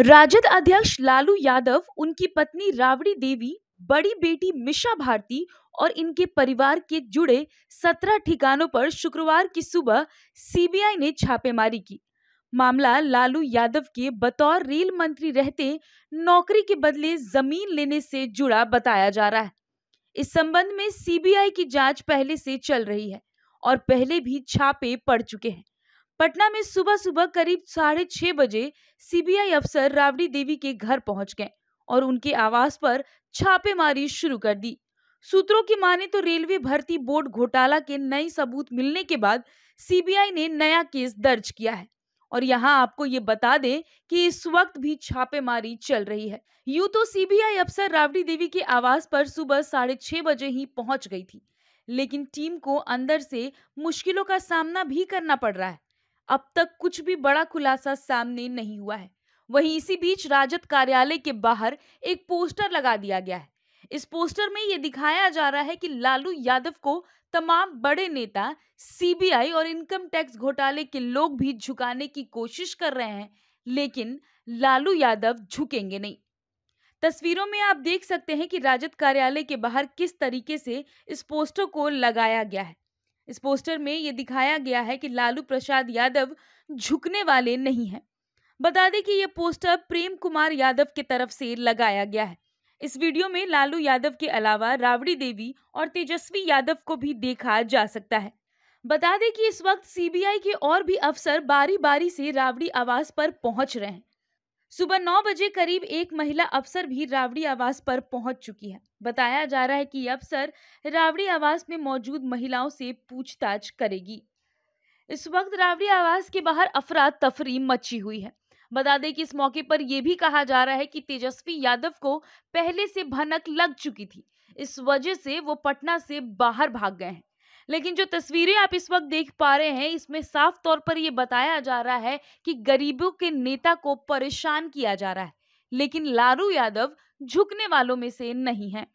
राजद अध्यक्ष लालू यादव उनकी पत्नी रावड़ी देवी बड़ी बेटी मिशा भारती और इनके परिवार के जुड़े सत्रह ठिकानों पर शुक्रवार की सुबह सीबीआई ने छापेमारी की मामला लालू यादव के बतौर रेल मंत्री रहते नौकरी के बदले जमीन लेने से जुड़ा बताया जा रहा है इस संबंध में सीबीआई की जांच पहले से चल रही है और पहले भी छापे पड़ चुके हैं पटना में सुबह सुबह करीब साढ़े छह बजे सीबीआई अफसर राबड़ी देवी के घर पहुंच गए और उनके आवास पर छापेमारी शुरू कर दी सूत्रों की माने तो रेलवे भर्ती बोर्ड घोटाला के नए सबूत मिलने के बाद सीबीआई ने नया केस दर्ज किया है और यहाँ आपको ये बता दें कि इस वक्त भी छापेमारी चल रही है यूं तो सीबीआई अफसर रावड़ी देवी के आवास पर सुबह साढ़े छह बजे ही पहुंच गई थी लेकिन टीम को अंदर से मुश्किलों का सामना भी करना पड़ रहा है अब तक कुछ भी बड़ा खुलासा सामने नहीं हुआ है वहीं इसी बीच राजद कार्यालय के बाहर एक पोस्टर लगा दिया गया है इस पोस्टर में ये दिखाया जा रहा है कि लालू यादव को तमाम बड़े नेता सीबीआई और इनकम टैक्स घोटाले के लोग भी झुकाने की कोशिश कर रहे हैं लेकिन लालू यादव झुकेंगे नहीं तस्वीरों में आप देख सकते हैं कि राजद कार्यालय के बाहर किस तरीके से इस पोस्टर को लगाया गया है इस पोस्टर में ये दिखाया गया है कि लालू प्रसाद यादव झुकने वाले नहीं हैं बता दें कि ये पोस्टर प्रेम कुमार यादव की तरफ से लगाया गया है इस वीडियो में लालू यादव के अलावा रावड़ी देवी और तेजस्वी यादव को भी देखा जा सकता है बता दें कि इस वक्त सीबीआई के और भी अफसर बारी बारी से रावड़ी आवास पर पहुंच रहे हैं सुबह नौ बजे करीब एक महिला अफसर भी रावड़ी आवास पर पहुंच चुकी है बताया जा रहा है कि अफसर रावड़ी आवास में मौजूद महिलाओं से पूछताछ करेगी इस वक्त रावड़ी आवास के बाहर अफरा तफरी मची हुई है बता दें कि इस मौके पर यह भी कहा जा रहा है कि तेजस्वी यादव को पहले से भनक लग चुकी थी इस वजह से वो पटना से बाहर भाग गए हैं लेकिन जो तस्वीरें आप इस वक्त देख पा रहे हैं इसमें साफ तौर पर यह बताया जा रहा है कि गरीबों के नेता को परेशान किया जा रहा है लेकिन लालू यादव झुकने वालों में से नहीं है